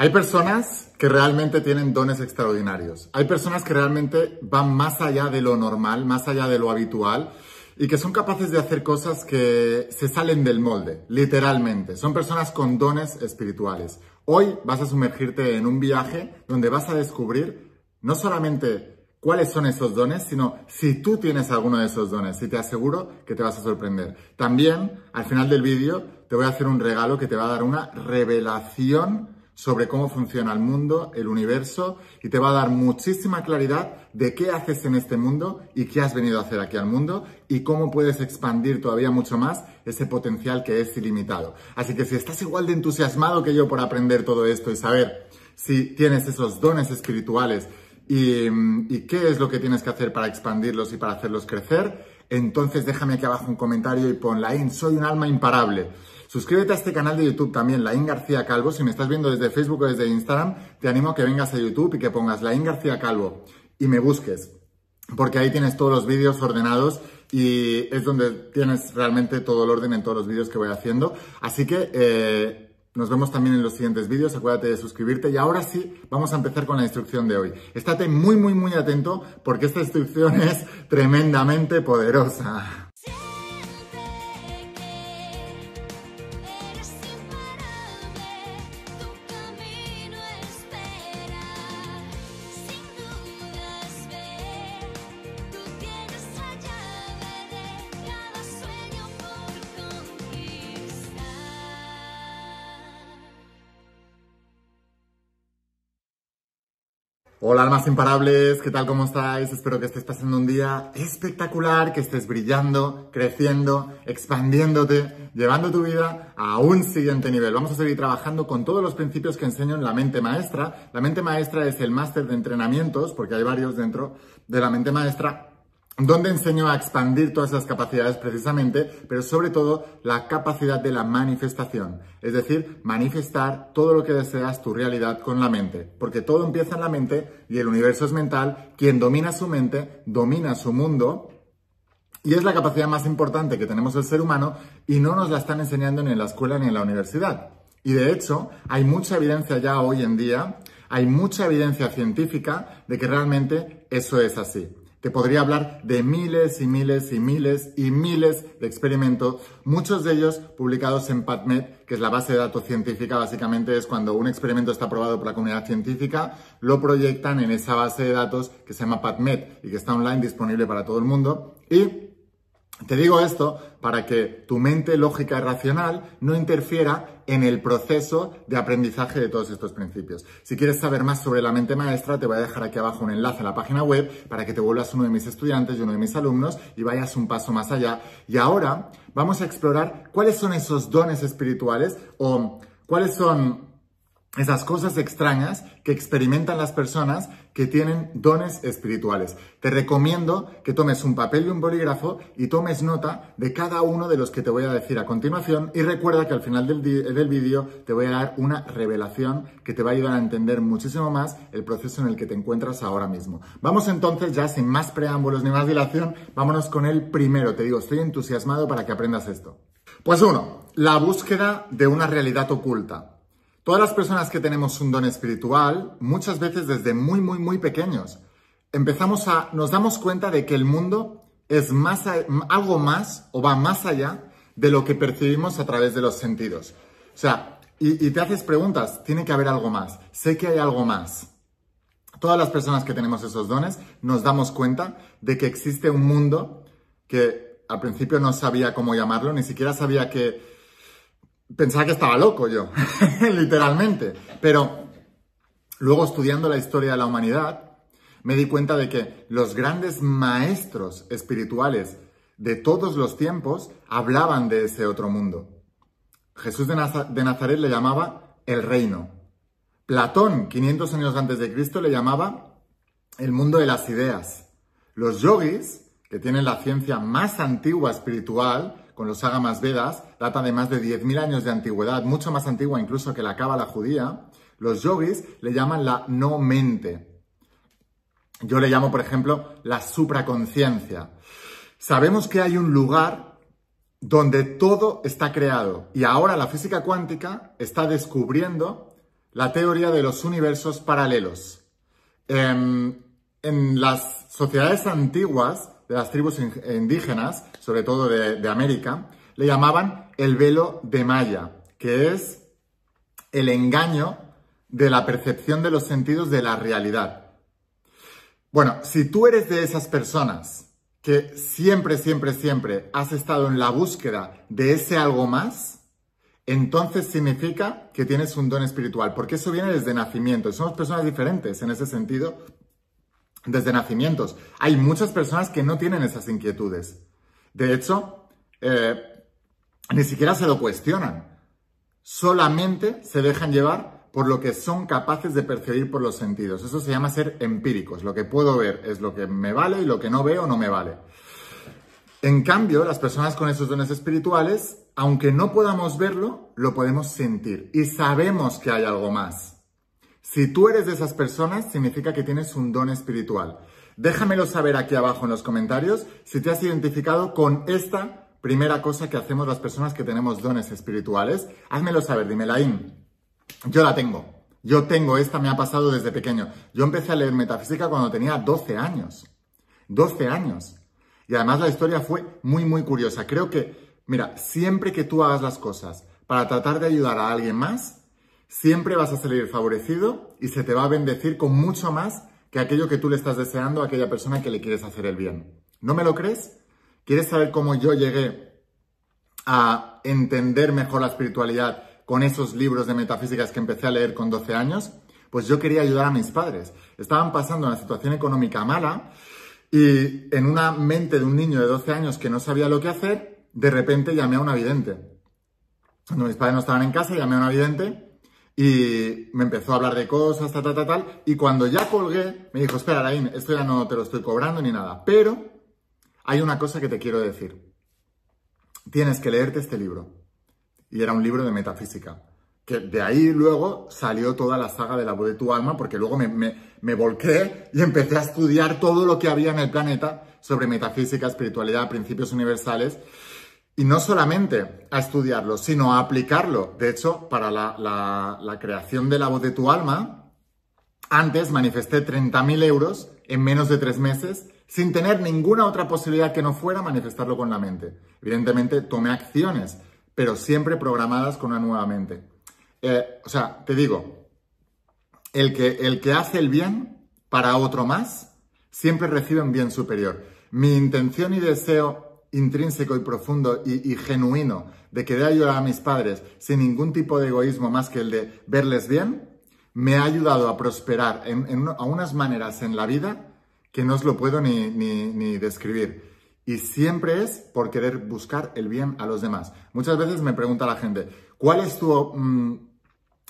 Hay personas que realmente tienen dones extraordinarios. Hay personas que realmente van más allá de lo normal, más allá de lo habitual y que son capaces de hacer cosas que se salen del molde, literalmente. Son personas con dones espirituales. Hoy vas a sumergirte en un viaje donde vas a descubrir no solamente cuáles son esos dones, sino si tú tienes alguno de esos dones. Y te aseguro que te vas a sorprender. También, al final del vídeo, te voy a hacer un regalo que te va a dar una revelación sobre cómo funciona el mundo, el universo, y te va a dar muchísima claridad de qué haces en este mundo y qué has venido a hacer aquí al mundo y cómo puedes expandir todavía mucho más ese potencial que es ilimitado. Así que si estás igual de entusiasmado que yo por aprender todo esto y saber si tienes esos dones espirituales y, qué es lo que tienes que hacer para expandirlos y para hacerlos crecer, entonces déjame aquí abajo un comentario y pon, in, soy un alma imparable. Suscríbete a este canal de YouTube también, Laín García Calvo. Si me estás viendo desde Facebook o desde Instagram, te animo a que vengas a YouTube y que pongas Laín García Calvo y me busques, porque ahí tienes todos los vídeos ordenados y es donde tienes realmente todo el orden en todos los vídeos que voy haciendo. Así que eh, nos vemos también en los siguientes vídeos, acuérdate de suscribirte y ahora sí vamos a empezar con la instrucción de hoy. Estate muy muy muy atento porque esta instrucción es tremendamente poderosa. Hola almas imparables, ¿qué tal? ¿Cómo estáis? Espero que estés pasando un día espectacular, que estés brillando, creciendo, expandiéndote, llevando tu vida a un siguiente nivel. Vamos a seguir trabajando con todos los principios que enseño en la mente maestra. La mente maestra es el máster de entrenamientos, porque hay varios dentro de la mente maestra, donde enseño a expandir todas esas capacidades precisamente, pero sobre todo la capacidad de la manifestación, es decir, manifestar todo lo que deseas tu realidad con la mente, porque todo empieza en la mente y el universo es mental, quien domina su mente, domina su mundo y es la capacidad más importante que tenemos el ser humano y no nos la están enseñando ni en la escuela ni en la universidad. Y de hecho, hay mucha evidencia ya hoy en día, hay mucha evidencia científica de que realmente eso es así. Te podría hablar de miles y miles y miles y miles de experimentos, muchos de ellos publicados en PubMed, que es la base de datos científica, básicamente es cuando un experimento está aprobado por la comunidad científica, lo proyectan en esa base de datos que se llama PubMed y que está online disponible para todo el mundo y te digo esto para que tu mente lógica y racional no interfiera en el proceso de aprendizaje de todos estos principios. Si quieres saber más sobre la mente maestra, te voy a dejar aquí abajo un enlace a la página web para que te vuelvas uno de mis estudiantes y uno de mis alumnos y vayas un paso más allá. Y ahora vamos a explorar cuáles son esos dones espirituales o cuáles son esas cosas extrañas que experimentan las personas que tienen dones espirituales. Te recomiendo que tomes un papel y un bolígrafo y tomes nota de cada uno de los que te voy a decir a continuación y recuerda que al final del, del vídeo te voy a dar una revelación que te va a ayudar a entender muchísimo más el proceso en el que te encuentras ahora mismo. Vamos entonces ya sin más preámbulos ni más dilación, vámonos con el primero. Te digo, estoy entusiasmado para que aprendas esto. Pues uno, la búsqueda de una realidad oculta. Todas las personas que tenemos un don espiritual, muchas veces desde muy, muy, muy pequeños, empezamos a, nos damos cuenta de que el mundo es más, algo más o va más allá de lo que percibimos a través de los sentidos. O sea, y, y te haces preguntas, tiene que haber algo más, sé que hay algo más. Todas las personas que tenemos esos dones nos damos cuenta de que existe un mundo que al principio no sabía cómo llamarlo, ni siquiera sabía que pensaba que estaba loco yo, literalmente. Pero luego estudiando la historia de la humanidad, me di cuenta de que los grandes maestros espirituales de todos los tiempos hablaban de ese otro mundo. Jesús de, Nazaret le llamaba el reino. Platón, 500 años antes de Cristo, le llamaba el mundo de las ideas. Los yogis, que tienen la ciencia más antigua espiritual, con los ágamas Vedas, data de más de 10.000 años de antigüedad, mucho más antigua incluso que la cábala judía, los yogis le llaman la no mente. Yo le llamo, por ejemplo, la supraconciencia. Sabemos que hay un lugar donde todo está creado y ahora la física cuántica está descubriendo la teoría de los universos paralelos. Em, en las sociedades antiguas, de las tribus indígenas, sobre todo de, América, le llamaban el velo de Maya, que es el engaño de la percepción de los sentidos de la realidad. Bueno, si tú eres de esas personas que siempre, siempre, siempre has estado en la búsqueda de ese algo más, entonces significa que tienes un don espiritual, porque eso viene desde nacimiento. Somos personas diferentes en ese sentido desde nacimientos. Hay muchas personas que no tienen esas inquietudes. De hecho, eh, ni siquiera se lo cuestionan. Solamente se dejan llevar por lo que son capaces de percibir por los sentidos. Eso se llama ser empíricos. Lo que puedo ver es lo que me vale y lo que no veo no me vale. En cambio, las personas con esos dones espirituales, aunque no podamos verlo, lo podemos sentir y sabemos que hay algo más. Si tú eres de esas personas, significa que tienes un don espiritual. Déjamelo saber aquí abajo en los comentarios si te has identificado con esta primera cosa que hacemos las personas que tenemos dones espirituales. Házmelo saber, dime, Laín, yo la tengo. Yo tengo esta, me ha pasado desde pequeño. Yo empecé a leer metafísica cuando tenía 12 años. 12 años. Y además la historia fue muy, muy curiosa. Creo que, mira, siempre que tú hagas las cosas para tratar de ayudar a alguien más, siempre vas a salir favorecido y se te va a bendecir con mucho más que aquello que tú le estás deseando a aquella persona que le quieres hacer el bien. ¿No me lo crees? ¿Quieres saber cómo yo llegué a entender mejor la espiritualidad con esos libros de metafísicas que empecé a leer con 12 años? Pues yo quería ayudar a mis padres. Estaban pasando una situación económica mala y en una mente de un niño de 12 años que no sabía lo que hacer, de repente llamé a un avidente. Cuando mis padres no estaban en casa, llamé a un avidente y me empezó a hablar de cosas, tal, tal, tal, Y cuando ya colgué, me dijo, espera, Araín, esto ya no te lo estoy cobrando ni nada. Pero hay una cosa que te quiero decir. Tienes que leerte este libro. Y era un libro de metafísica. Que de ahí luego salió toda la saga de la voz de tu alma, porque luego me volqué y empecé a estudiar todo lo que había en el planeta sobre metafísica, espiritualidad, principios universales. Y no solamente a estudiarlo, sino a aplicarlo. De hecho, para la, la, creación de la voz de tu alma, antes manifesté 30.000 euros en menos de tres meses sin tener ninguna otra posibilidad que no fuera manifestarlo con la mente. Evidentemente, tomé acciones, pero siempre programadas con una nueva mente. Eh, o sea, te digo, el que, el que hace el bien para otro más, siempre recibe un bien superior. Mi intención y deseo intrínseco y profundo y, genuino de querer ayudar a mis padres sin ningún tipo de egoísmo más que el de verles bien, me ha ayudado a prosperar a unas maneras en la vida que no os lo puedo ni, describir. Y siempre es por querer buscar el bien a los demás. Muchas veces me pregunta la gente, ¿cuál es tu... Mm,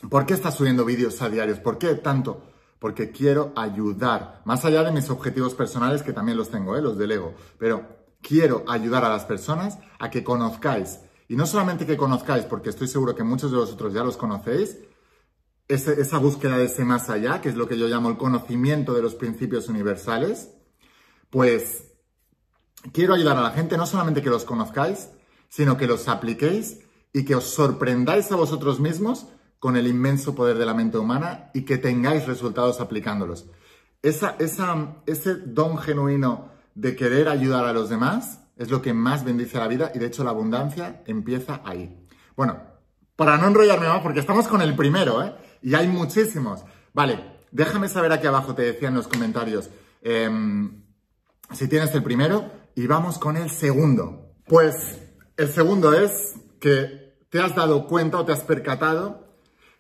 ¿Por qué estás subiendo vídeos a diarios? ¿Por qué tanto? Porque quiero ayudar, más allá de mis objetivos personales que también los tengo, ¿eh? los del ego, pero Quiero ayudar a las personas a que conozcáis, y no solamente que conozcáis, porque estoy seguro que muchos de vosotros ya los conocéis, esa búsqueda de ese más allá, que es lo que yo llamo el conocimiento de los principios universales, pues quiero ayudar a la gente no solamente que los conozcáis, sino que los apliquéis y que os sorprendáis a vosotros mismos con el inmenso poder de la mente humana y que tengáis resultados aplicándolos. ese don genuino de querer ayudar a los demás es lo que más bendice la vida y de hecho la abundancia empieza ahí. Bueno, para no enrollarme más, porque estamos con el primero, ¿eh? Y hay muchísimos. Vale, déjame saber aquí abajo, te decía en los comentarios, em, si tienes el primero y vamos con el segundo. Pues el segundo es que te has dado cuenta o te has percatado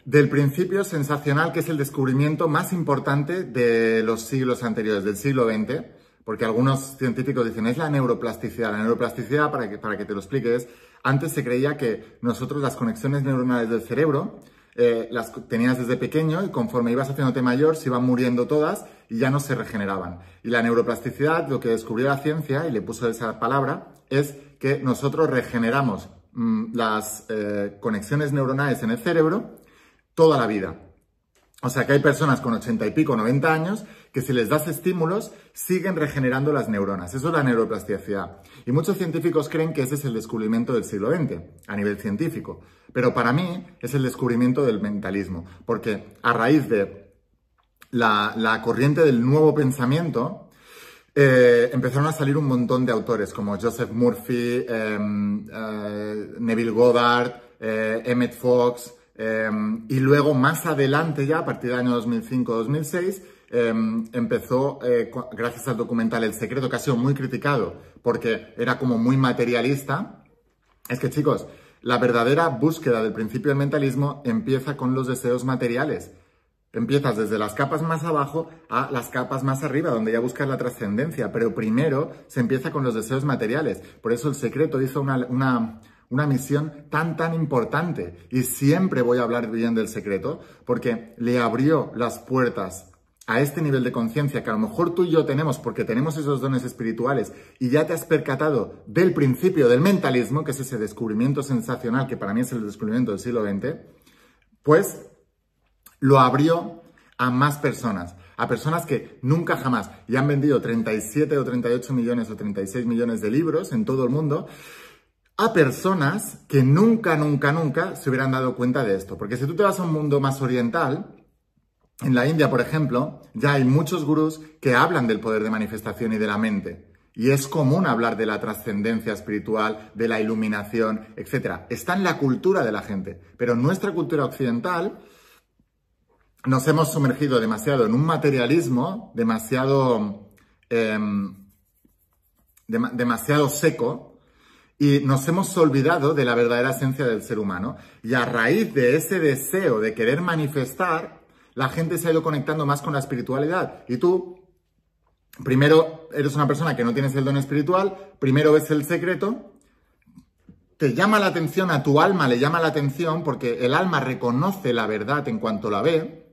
del principio sensacional que es el descubrimiento más importante de los siglos anteriores, del siglo XX, porque algunos científicos dicen, es la neuroplasticidad. La neuroplasticidad, para que, te lo expliques, antes se creía que nosotros las conexiones neuronales del cerebro eh, las tenías desde pequeño y conforme ibas haciéndote mayor se iban muriendo todas y ya no se regeneraban. Y la neuroplasticidad, lo que descubrió la ciencia, y le puso esa palabra, es que nosotros regeneramos mm, las eh, conexiones neuronales en el cerebro toda la vida. O sea que hay personas con ochenta y pico, noventa años, que si les das estímulos, siguen regenerando las neuronas. Eso es la neuroplasticidad. Y muchos científicos creen que ese es el descubrimiento del siglo XX, a nivel científico. Pero para mí es el descubrimiento del mentalismo, porque a raíz de la, corriente del nuevo pensamiento, eh, empezaron a salir un montón de autores como Joseph Murphy, em, eh, Neville Goddard, eh, Emmett Fox, Em, y luego más adelante ya, a partir del año 2005-2006, em, empezó, eh, gracias al documental El Secreto, que ha sido muy criticado porque era como muy materialista. Es que chicos, la verdadera búsqueda del principio del mentalismo empieza con los deseos materiales. Empiezas desde las capas más abajo a las capas más arriba, donde ya buscas la trascendencia, pero primero se empieza con los deseos materiales. Por eso el secreto hizo una, una misión tan, tan importante. Y siempre voy a hablar bien del secreto porque le abrió las puertas a este nivel de conciencia que a lo mejor tú y yo tenemos porque tenemos esos dones espirituales y ya te has percatado del principio del mentalismo, que es ese descubrimiento sensacional que para mí es el descubrimiento del siglo XX, pues lo abrió a más personas, a personas que nunca jamás, y han vendido 37 o 38 millones o 36 millones de libros en todo el mundo, a personas que nunca, nunca, nunca se hubieran dado cuenta de esto. Porque si tú te vas a un mundo más oriental, en la India, por ejemplo, ya hay muchos gurús que hablan del poder de manifestación y de la mente. Y es común hablar de la trascendencia espiritual, de la iluminación, etc. Está en la cultura de la gente. Pero en nuestra cultura occidental nos hemos sumergido demasiado en un materialismo demasiado, em, demasiado seco, y nos hemos olvidado de la verdadera esencia del ser humano. Y a raíz de ese deseo de querer manifestar, la gente se ha ido conectando más con la espiritualidad. Y tú, primero eres una persona que no tienes el don espiritual, primero ves el secreto, te llama la atención, a tu alma le llama la atención, porque el alma reconoce la verdad en cuanto la ve,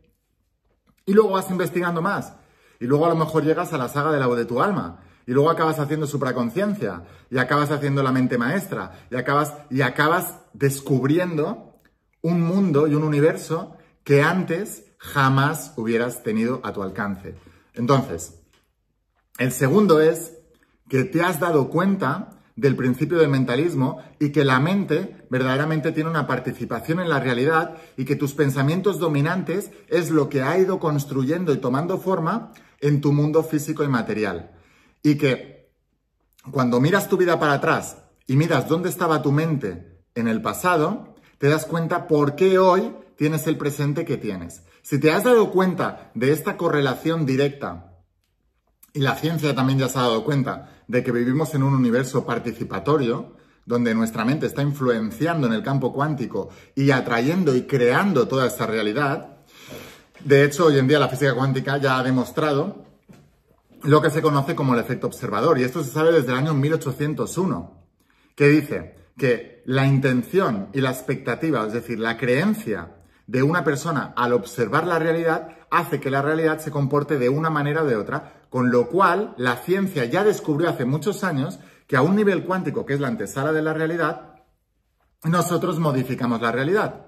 y luego vas investigando más. Y luego a lo mejor llegas a la saga de la de tu alma. Y luego acabas haciendo supraconciencia, y acabas haciendo la mente maestra, y acabas, y acabas descubriendo un mundo y un universo que antes jamás hubieras tenido a tu alcance. Entonces, el segundo es que te has dado cuenta del principio del mentalismo y que la mente verdaderamente tiene una participación en la realidad y que tus pensamientos dominantes es lo que ha ido construyendo y tomando forma en tu mundo físico y material. Y que cuando miras tu vida para atrás y miras dónde estaba tu mente en el pasado, te das cuenta por qué hoy tienes el presente que tienes. Si te has dado cuenta de esta correlación directa, y la ciencia también ya se ha dado cuenta de que vivimos en un universo participatorio, donde nuestra mente está influenciando en el campo cuántico y atrayendo y creando toda esta realidad. De hecho, hoy en día la física cuántica ya ha demostrado lo que se conoce como el efecto observador, y esto se sabe desde el año 1801, que dice que la intención y la expectativa, es decir, la creencia de una persona al observar la realidad, hace que la realidad se comporte de una manera o de otra, con lo cual la ciencia ya descubrió hace muchos años que a un nivel cuántico, que es la antesala de la realidad, nosotros modificamos la realidad.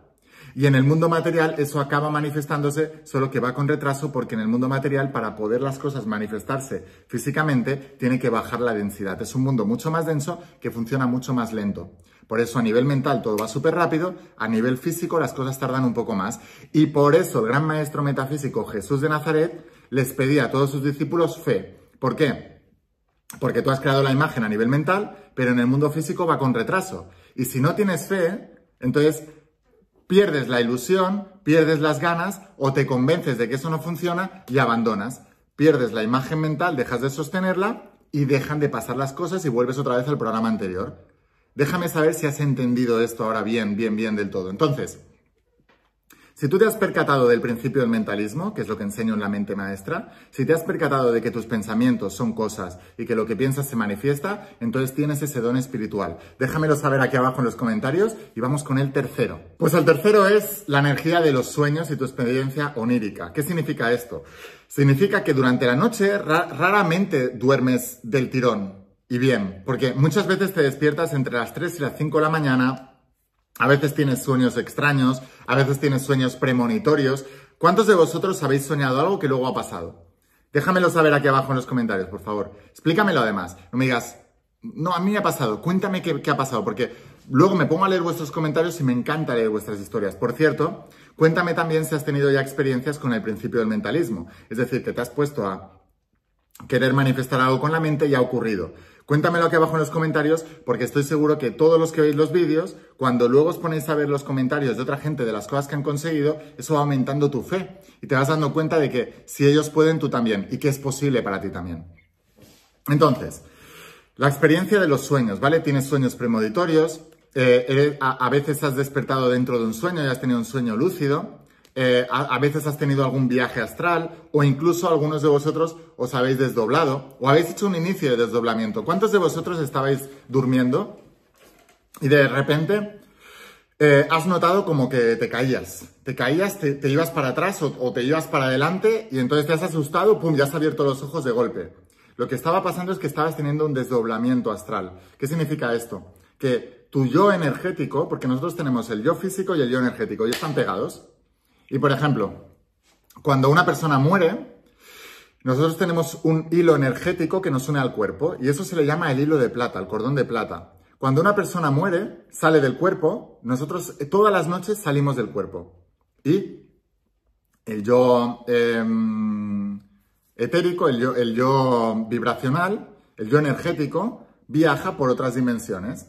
Y en el mundo material eso acaba manifestándose, solo que va con retraso porque en el mundo material para poder las cosas manifestarse físicamente tiene que bajar la densidad. Es un mundo mucho más denso que funciona mucho más lento. Por eso a nivel mental todo va súper rápido, a nivel físico las cosas tardan un poco más. Y por eso el gran maestro metafísico Jesús de Nazaret les pedía a todos sus discípulos fe. ¿Por qué? Porque tú has creado la imagen a nivel mental, pero en el mundo físico va con retraso. Y si no tienes fe, entonces pierdes la ilusión, pierdes las ganas o te convences de que eso no funciona y abandonas. Pierdes la imagen mental, dejas de sostenerla y dejan de pasar las cosas y vuelves otra vez al programa anterior. Déjame saber si has entendido esto ahora bien, bien, bien del todo. Entonces, si tú te has percatado del principio del mentalismo, que es lo que enseño en la mente maestra, si te has percatado de que tus pensamientos son cosas y que lo que piensas se manifiesta, entonces tienes ese don espiritual. Déjamelo saber aquí abajo en los comentarios y vamos con el tercero. Pues el tercero es la energía de los sueños y tu experiencia onírica. ¿Qué significa esto? Significa que durante la noche raramente duermes del tirón. Y bien, porque muchas veces te despiertas entre las 3 y las 5 de la mañana a veces tienes sueños extraños, a veces tienes sueños premonitorios. ¿Cuántos de vosotros habéis soñado algo que luego ha pasado? Déjamelo saber aquí abajo en los comentarios, por favor. Explícamelo además. No me digas, no, a mí me ha pasado, cuéntame qué, ha pasado, porque luego me pongo a leer vuestros comentarios y me encanta leer vuestras historias. Por cierto, cuéntame también si has tenido ya experiencias con el principio del mentalismo. Es decir, que te has puesto a querer manifestar algo con la mente ya ha ocurrido. Cuéntamelo aquí abajo en los comentarios porque estoy seguro que todos los que veis los vídeos, cuando luego os ponéis a ver los comentarios de otra gente de las cosas que han conseguido, eso va aumentando tu fe y te vas dando cuenta de que si ellos pueden, tú también y que es posible para ti también. Entonces, la experiencia de los sueños, ¿vale? Tienes sueños premonitorios, eh, eh, a, a veces has despertado dentro de un sueño y has tenido un sueño lúcido, eh, a, veces has tenido algún viaje astral o incluso algunos de vosotros os habéis desdoblado o habéis hecho un inicio de desdoblamiento. ¿Cuántos de vosotros estabais durmiendo y de repente eh, has notado como que te caías? Te caías, te, ibas para atrás o, te ibas para adelante y entonces te has asustado, ¡pum!, ya has abierto los ojos de golpe. Lo que estaba pasando es que estabas teniendo un desdoblamiento astral. ¿Qué significa esto? Que tu yo energético, porque nosotros tenemos el yo físico y el yo energético, y están pegados, y por ejemplo, cuando una persona muere, nosotros tenemos un hilo energético que nos une al cuerpo y eso se le llama el hilo de plata, el cordón de plata. Cuando una persona muere, sale del cuerpo, nosotros eh, todas las noches salimos del cuerpo. Y el yo em, etérico, el yo vibracional, el yo energético, viaja por otras dimensiones.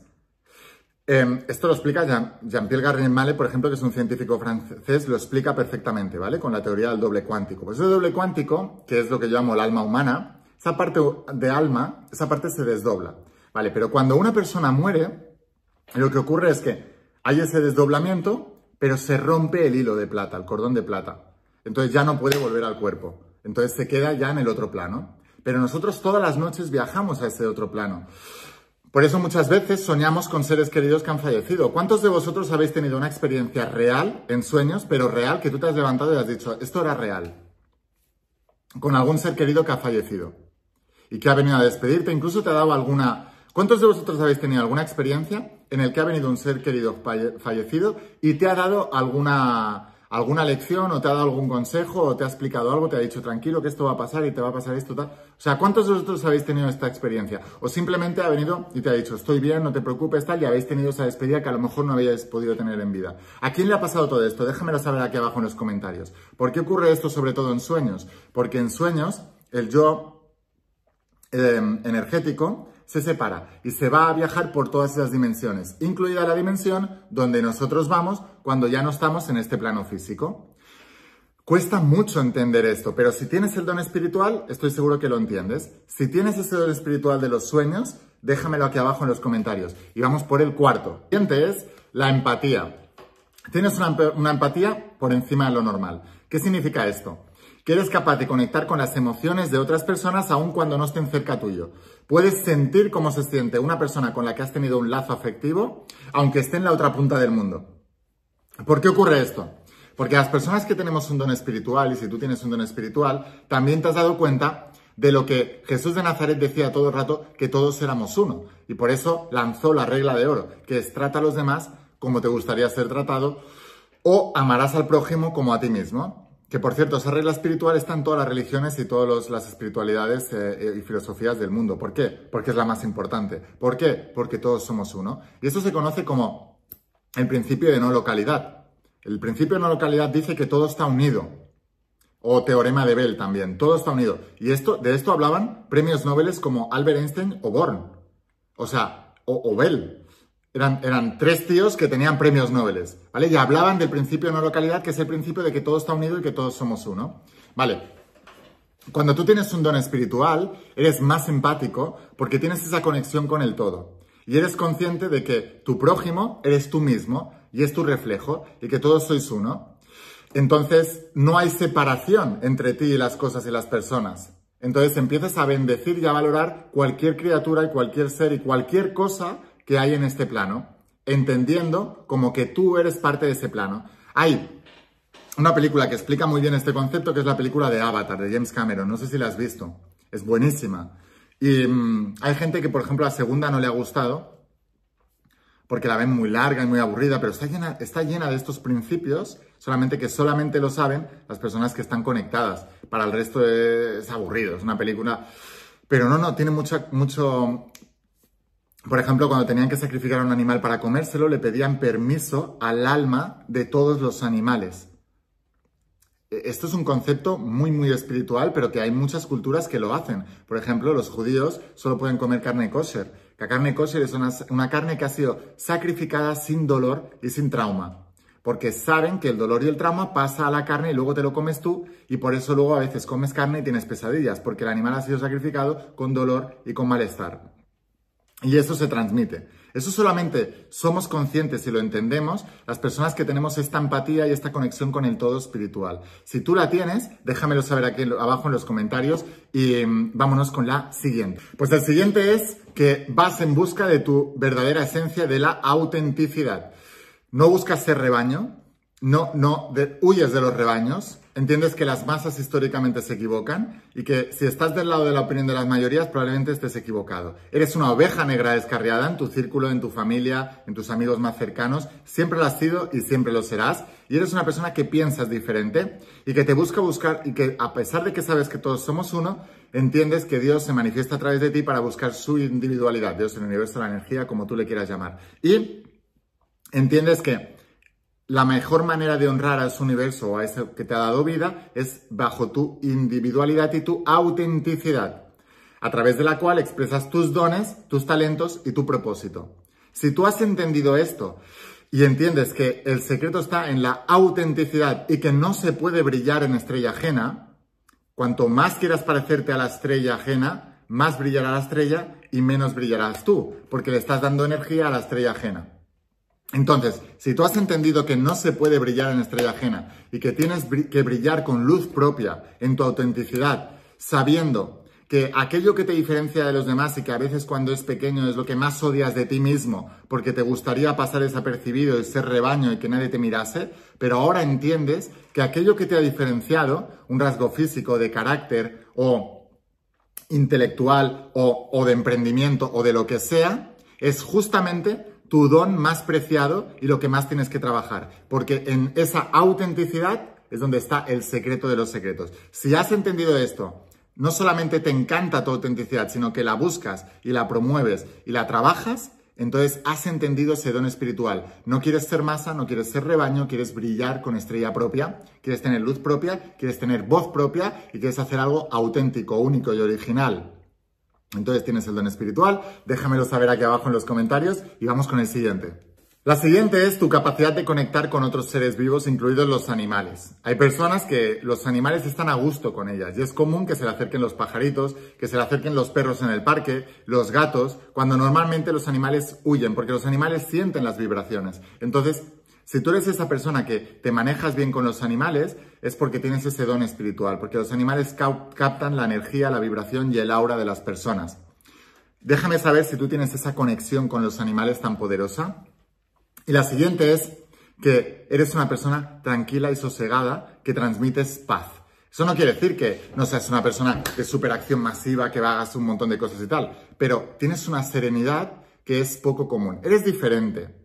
Em, esto lo explica Jean-Pierre garnier Male, por ejemplo, que es un científico francés, lo explica perfectamente, ¿vale? Con la teoría del doble cuántico. Pues ese doble cuántico, que es lo que yo llamo el alma humana, esa parte de alma, esa parte se desdobla, ¿vale? Pero cuando una persona muere, lo que ocurre es que hay ese desdoblamiento, pero se rompe el hilo de plata, el cordón de plata. Entonces ya no puede volver al cuerpo. Entonces se queda ya en el otro plano. Pero nosotros todas las noches viajamos a ese otro plano. Por eso muchas veces soñamos con seres queridos que han fallecido. ¿Cuántos de vosotros habéis tenido una experiencia real en sueños, pero real, que tú te has levantado y has dicho, esto era real? Con algún ser querido que ha fallecido y que ha venido a despedirte, incluso te ha dado alguna... ¿Cuántos de vosotros habéis tenido alguna experiencia en el que ha venido un ser querido fallecido y te ha dado alguna alguna lección o te ha dado algún consejo o te ha explicado algo, te ha dicho tranquilo que esto va a pasar y te va a pasar esto, tal. O sea, ¿cuántos de vosotros habéis tenido esta experiencia? O simplemente ha venido y te ha dicho estoy bien, no te preocupes, tal, y habéis tenido esa despedida que a lo mejor no habíais podido tener en vida. ¿A quién le ha pasado todo esto? Déjamelo saber aquí abajo en los comentarios. ¿Por qué ocurre esto sobre todo en sueños? Porque en sueños el yo eh, energético se separa y se va a viajar por todas esas dimensiones, incluida la dimensión donde nosotros vamos cuando ya no estamos en este plano físico. Cuesta mucho entender esto, pero si tienes el don espiritual, estoy seguro que lo entiendes. Si tienes ese don espiritual de los sueños, déjamelo aquí abajo en los comentarios. Y vamos por el cuarto. El siguiente es la empatía. Tienes una empatía por encima de lo normal. ¿Qué significa esto? que eres capaz de conectar con las emociones de otras personas aun cuando no estén cerca tuyo. Puedes sentir cómo se siente una persona con la que has tenido un lazo afectivo, aunque esté en la otra punta del mundo. ¿Por qué ocurre esto? Porque las personas que tenemos un don espiritual, y si tú tienes un don espiritual, también te has dado cuenta de lo que Jesús de Nazaret decía todo el rato, que todos éramos uno. Y por eso lanzó la regla de oro, que es trata a los demás como te gustaría ser tratado, o amarás al prójimo como a ti mismo. Que por cierto, esa regla espiritual está en todas las religiones y todas las espiritualidades eh, eh, y filosofías del mundo. ¿Por qué? Porque es la más importante. ¿Por qué? Porque todos somos uno. Y esto se conoce como el principio de no localidad. El principio de no localidad dice que todo está unido. O teorema de Bell también, todo está unido. Y esto, de esto hablaban premios Nobel como Albert Einstein o Born. O sea, o Bell. Eran, tres tíos que tenían premios nobles ¿vale? Y hablaban del principio de no localidad, que es el principio de que todo está unido y que todos somos uno. Vale. Cuando tú tienes un don espiritual, eres más empático porque tienes esa conexión con el todo. Y eres consciente de que tu prójimo eres tú mismo y es tu reflejo y que todos sois uno. Entonces, no hay separación entre ti y las cosas y las personas. Entonces empiezas a bendecir y a valorar cualquier criatura y cualquier ser y cualquier cosa que hay en este plano, entendiendo como que tú eres parte de ese plano. Hay una película que explica muy bien este concepto, que es la película de Avatar, de James Cameron. No sé si la has visto. Es buenísima. Y mm, hay gente que, por ejemplo, la segunda no le ha gustado, porque la ven muy larga y muy aburrida, pero está llena, está llena de estos principios, solamente que solamente lo saben las personas que están conectadas. Para el resto es aburrido, es una película... Pero no, no, tiene mucho por ejemplo, cuando tenían que sacrificar a un animal para comérselo, le pedían permiso al alma de todos los animales. E, esto es un concepto muy, muy espiritual, pero que hay muchas culturas que lo hacen. Por ejemplo, los judíos solo pueden comer carne kosher. La carne kosher es una, una, carne que ha sido sacrificada sin dolor y sin trauma. Porque saben que el dolor y el trauma pasa a la carne y luego te lo comes tú y por eso luego a veces comes carne y tienes pesadillas, porque el animal ha sido sacrificado con dolor y con malestar. Y eso se transmite. Eso solamente somos conscientes y lo entendemos las personas que tenemos esta empatía y esta conexión con el todo espiritual. Si tú la tienes, déjamelo saber aquí abajo en los comentarios y mm, vámonos con la siguiente. Pues el siguiente es que vas en busca de tu verdadera esencia de la autenticidad. No buscas ser rebaño, no, no, huyes de los rebaños, entiendes que las masas históricamente se equivocan y que si estás del lado de la opinión de las mayorías probablemente estés equivocado. Eres una oveja negra descarriada en tu círculo, en tu familia, en tus amigos más cercanos, siempre lo has sido y siempre lo serás y eres una persona que piensas diferente y que te busca buscar y que a pesar de que sabes que todos somos uno, entiendes que Dios se manifiesta a través de ti para buscar su individualidad, Dios, en el universo, la energía, como tú le quieras llamar. Y entiendes que la mejor manera de honrar a ese universo o a ese que te ha dado vida es bajo tu individualidad y tu autenticidad, a través de la cual expresas tus dones, tus talentos y tu propósito. Si tú has entendido esto y entiendes que el secreto está en la autenticidad y que no se puede brillar en estrella ajena, cuanto más quieras parecerte a la estrella ajena, más brillará la estrella y menos brillarás tú, porque le estás dando energía a la estrella ajena. Entonces, si tú has entendido que no se puede brillar en estrella ajena y que tienes que brillar con luz propia en tu autenticidad, sabiendo que aquello que te diferencia de los demás y que a veces cuando es pequeño es lo que más odias de ti mismo, porque te gustaría pasar desapercibido y ser rebaño y que nadie te mirase, pero ahora entiendes que aquello que te ha diferenciado, un rasgo físico, de carácter o intelectual o, o de emprendimiento o de lo que sea, es justamente tu don más preciado y lo que más tienes que trabajar, porque en esa autenticidad es donde está el secreto de los secretos. Si has entendido esto, no solamente te encanta tu autenticidad, sino que la buscas y la promueves y la trabajas, entonces has entendido ese don espiritual. No quieres ser masa, no quieres ser rebaño, quieres brillar con estrella propia, quieres tener luz propia, quieres tener voz propia y quieres hacer algo auténtico, único y original. Entonces tienes el don espiritual, déjamelo saber aquí abajo en los comentarios y vamos con el siguiente. La siguiente es tu capacidad de conectar con otros seres vivos, incluidos los animales. Hay personas que los animales están a gusto con ellas y es común que se le acerquen los pajaritos, que se le acerquen los perros en el parque, los gatos, cuando normalmente los animales huyen, porque los animales sienten las vibraciones. Entonces si tú eres esa persona que te manejas bien con los animales, es porque tienes ese don espiritual, porque los animales captan la energía, la vibración y el aura de las personas. Déjame saber si tú tienes esa conexión con los animales tan poderosa. Y la siguiente es que eres una persona tranquila y sosegada que transmites paz. Eso no quiere decir que no seas una persona de superacción masiva, que hagas un montón de cosas y tal, pero tienes una serenidad que es poco común. Eres diferente.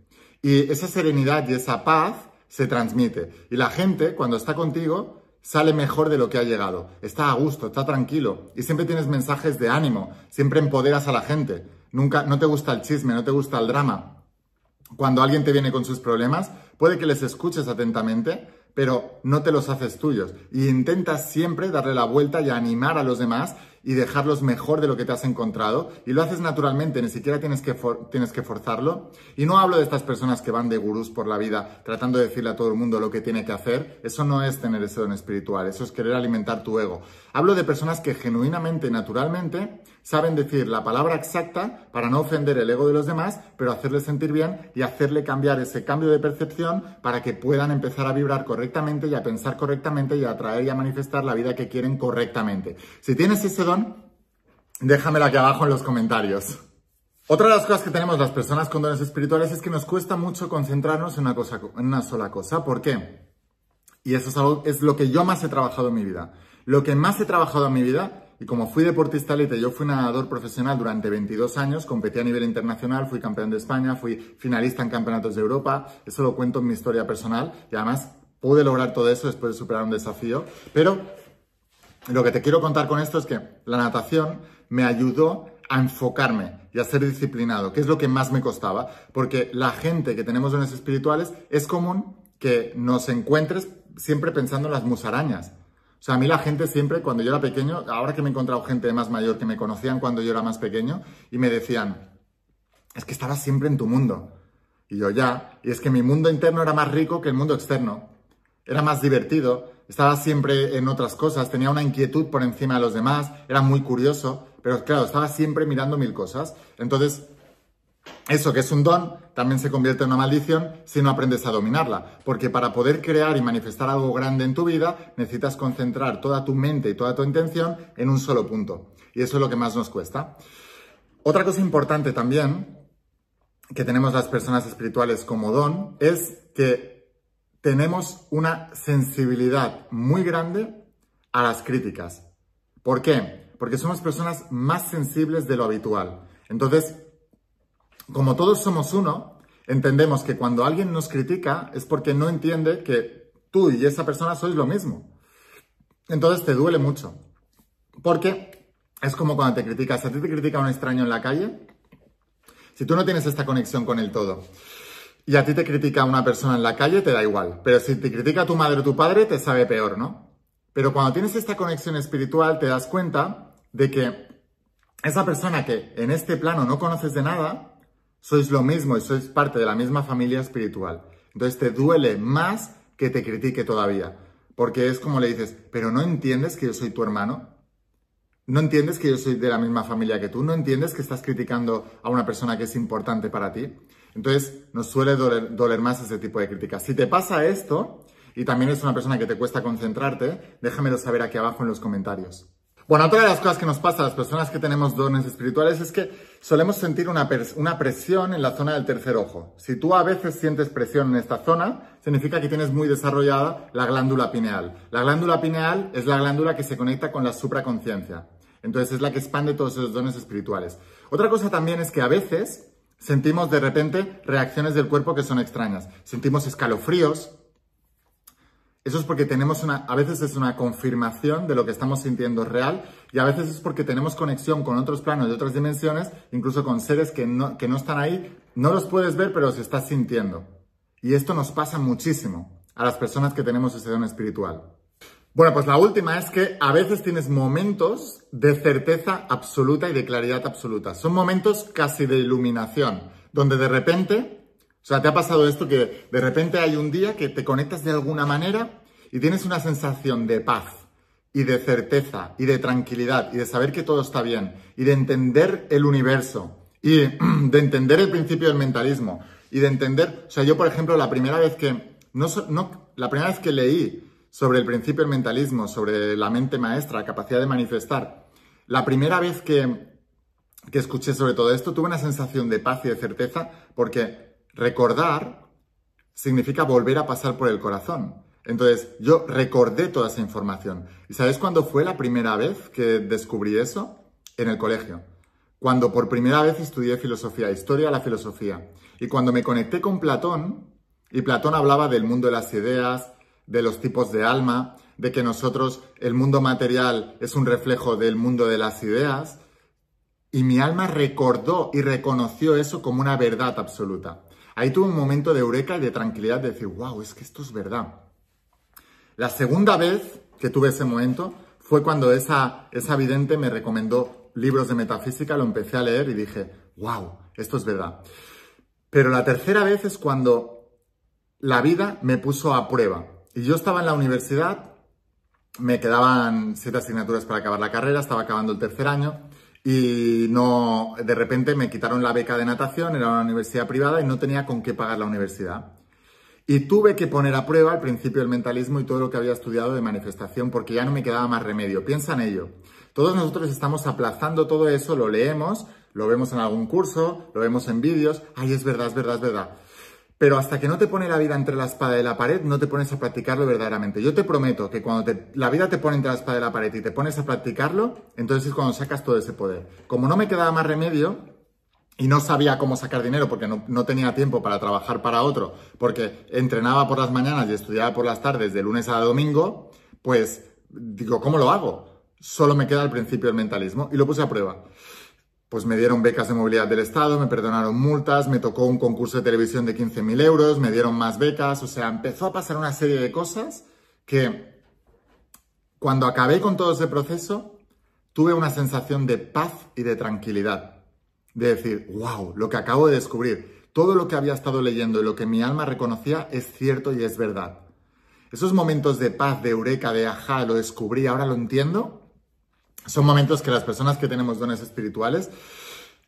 Y esa serenidad y esa paz se transmite. Y la gente, cuando está contigo, sale mejor de lo que ha llegado. Está a gusto, está tranquilo. Y siempre tienes mensajes de ánimo. Siempre empoderas a la gente. Nunca, no te gusta el chisme, no te gusta el drama. Cuando alguien te viene con sus problemas, puede que les escuches atentamente, pero no te los haces tuyos. Y intentas siempre darle la vuelta y animar a los demás y dejarlos mejor de lo que te has encontrado. Y lo haces naturalmente, ni siquiera tienes que, tienes que forzarlo. Y no hablo de estas personas que van de gurús por la vida tratando de decirle a todo el mundo lo que tiene que hacer. Eso no es tener ese don espiritual, eso es querer alimentar tu ego. Hablo de personas que genuinamente, naturalmente, saben decir la palabra exacta para no ofender el ego de los demás, pero hacerle sentir bien y hacerle cambiar ese cambio de percepción para que puedan empezar a vibrar correctamente y a pensar correctamente y a atraer y a manifestar la vida que quieren correctamente. Si tienes ese don déjamela aquí abajo en los comentarios. Otra de las cosas que tenemos las personas con dones espirituales es que nos cuesta mucho concentrarnos en una, cosa, en una sola cosa. ¿Por qué? Y eso es, algo, es lo que yo más he trabajado en mi vida. Lo que más he trabajado en mi vida, y como fui deportista élite, yo fui nadador profesional durante 22 años, competí a nivel internacional, fui campeón de España, fui finalista en campeonatos de Europa, eso lo cuento en mi historia personal, y además pude lograr todo eso después de superar un desafío, pero lo que te quiero contar con esto es que la natación me ayudó a enfocarme y a ser disciplinado, que es lo que más me costaba, porque la gente que tenemos dones espirituales es común que nos encuentres siempre pensando en las musarañas. O sea, a mí la gente siempre, cuando yo era pequeño, ahora que me he encontrado gente más mayor que me conocían cuando yo era más pequeño, y me decían, es que estabas siempre en tu mundo. Y yo ya, y es que mi mundo interno era más rico que el mundo externo. Era más divertido, estaba siempre en otras cosas, tenía una inquietud por encima de los demás, era muy curioso, pero claro, estaba siempre mirando mil cosas. Entonces, eso que es un don también se convierte en una maldición si no aprendes a dominarla, porque para poder crear y manifestar algo grande en tu vida necesitas concentrar toda tu mente y toda tu intención en un solo punto. Y eso es lo que más nos cuesta. Otra cosa importante también que tenemos las personas espirituales como don es que tenemos una sensibilidad muy grande a las críticas. ¿Por qué? Porque somos personas más sensibles de lo habitual. Entonces, como todos somos uno, entendemos que cuando alguien nos critica es porque no entiende que tú y esa persona sois lo mismo. Entonces te duele mucho. Porque es como cuando te criticas, si a ti te critica un extraño en la calle, si tú no tienes esta conexión con el todo, y a ti te critica una persona en la calle, te da igual. Pero si te critica tu madre o tu padre, te sabe peor, ¿no? Pero cuando tienes esta conexión espiritual, te das cuenta de que esa persona que en este plano no conoces de nada, sois lo mismo y sois parte de la misma familia espiritual. Entonces te duele más que te critique todavía. Porque es como le dices, pero no entiendes que yo soy tu hermano, no entiendes que yo soy de la misma familia que tú, no entiendes que estás criticando a una persona que es importante para ti. Entonces, nos suele doler, más ese tipo de críticas. Si te pasa esto, y también es una persona que te cuesta concentrarte, déjamelo saber aquí abajo en los comentarios. Bueno, otra de las cosas que nos pasa a las personas que tenemos dones espirituales es que solemos sentir una, una, presión en la zona del tercer ojo. Si tú a veces sientes presión en esta zona, significa que tienes muy desarrollada la glándula pineal. La glándula pineal es la glándula que se conecta con la supraconciencia. Entonces es la que expande todos esos dones espirituales. Otra cosa también es que a veces Sentimos de repente reacciones del cuerpo que son extrañas. Sentimos escalofríos. Eso es porque tenemos una, a veces es una confirmación de lo que estamos sintiendo real y a veces es porque tenemos conexión con otros planos de otras dimensiones, incluso con seres que no, que no están ahí. No los puedes ver, pero los estás sintiendo. Y esto nos pasa muchísimo a las personas que tenemos ese don espiritual. Bueno, pues la última es que a veces tienes momentos de certeza absoluta y de claridad absoluta. Son momentos casi de iluminación, donde de repente, o sea, te ha pasado esto que de repente hay un día que te conectas de alguna manera y tienes una sensación de paz y de certeza y de tranquilidad y de saber que todo está bien y de entender el universo y de entender el principio del mentalismo y de entender, o sea, yo por ejemplo la primera vez que no, no la primera vez que leí sobre el principio del mentalismo, sobre la mente maestra, capacidad de manifestar. La primera vez que, que escuché sobre todo esto tuve una sensación de paz y de certeza porque recordar significa volver a pasar por el corazón. Entonces yo recordé toda esa información. ¿Y sabes cuándo fue la primera vez que descubrí eso? En el colegio cuando por primera vez estudié filosofía, historia de la filosofía, y cuando me conecté con Platón, y Platón hablaba del mundo de las ideas, de los tipos de alma, de que nosotros el mundo material es un reflejo del mundo de las ideas, y mi alma recordó y reconoció eso como una verdad absoluta. Ahí tuve un momento de eureka y de tranquilidad de decir, wow, es que esto es verdad. La segunda vez que tuve ese momento fue cuando esa, esa vidente me recomendó libros de metafísica, lo empecé a leer y dije, wow, esto es verdad. Pero la tercera vez es cuando la vida me puso a prueba. Y yo estaba en la universidad, me quedaban siete asignaturas para acabar la carrera, estaba acabando el tercer año y no, de repente me quitaron la beca de natación, era una universidad privada y no tenía con qué pagar la universidad. Y tuve que poner a prueba al principio el mentalismo y todo lo que había estudiado de manifestación porque ya no me quedaba más remedio. Piensa en ello. Todos nosotros estamos aplazando todo eso, lo leemos, lo vemos en algún curso, lo vemos en vídeos. Ay, es verdad, es verdad, es verdad. Pero hasta que no te pone la vida entre la espada y la pared, no te pones a practicarlo verdaderamente. Yo te prometo que cuando la vida te pone entre la espada y la pared y te pones a practicarlo, entonces es cuando sacas todo ese poder. Como no me quedaba más remedio, y no sabía cómo sacar dinero porque no, no, tenía tiempo para trabajar para otro, porque entrenaba por las mañanas y estudiaba por las tardes de lunes a domingo, pues digo, ¿cómo lo hago? Solo me queda al principio el mentalismo y lo puse a prueba pues me dieron becas de movilidad del Estado, me perdonaron multas, me tocó un concurso de televisión de 15.000 euros, me dieron más becas, o sea, empezó a pasar una serie de cosas que cuando acabé con todo ese proceso, tuve una sensación de paz y de tranquilidad, de decir, wow, lo que acabo de descubrir, todo lo que había estado leyendo y lo que mi alma reconocía es cierto y es verdad. Esos momentos de paz, de eureka, de ajá, lo descubrí, ahora lo entiendo, son momentos que las personas que tenemos dones espirituales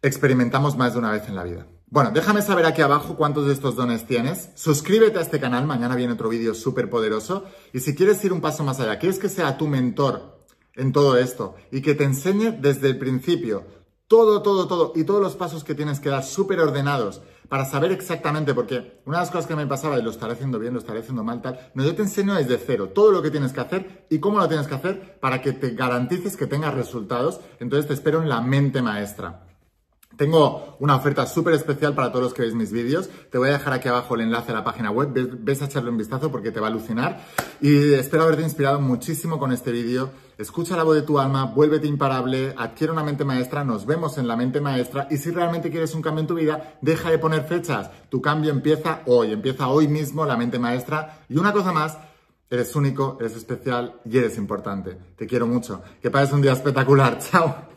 experimentamos más de una vez en la vida. Bueno, déjame saber aquí abajo cuántos de estos dones tienes. Suscríbete a este canal, mañana viene otro vídeo súper poderoso. Y si quieres ir un paso más allá, quieres que sea tu mentor en todo esto y que te enseñe desde el principio todo, todo, todo y todos los pasos que tienes que dar súper ordenados para saber exactamente, porque una de las cosas que me pasaba, y lo estaré haciendo bien, lo estaré haciendo mal, tal, no, yo te enseño desde cero todo lo que tienes que hacer y cómo lo tienes que hacer para que te garantices que tengas resultados. Entonces te espero en la mente maestra. Tengo una oferta súper especial para todos los que veis mis vídeos. Te voy a dejar aquí abajo el enlace a la página web. Ves a echarle un vistazo porque te va a alucinar. Y espero haberte inspirado muchísimo con este vídeo. Escucha la voz de tu alma, vuélvete imparable, adquiere una mente maestra, nos vemos en la mente maestra. Y si realmente quieres un cambio en tu vida, deja de poner fechas. Tu cambio empieza hoy, empieza hoy mismo la mente maestra. Y una cosa más, eres único, eres especial y eres importante. Te quiero mucho. Que pases un día espectacular. Chao.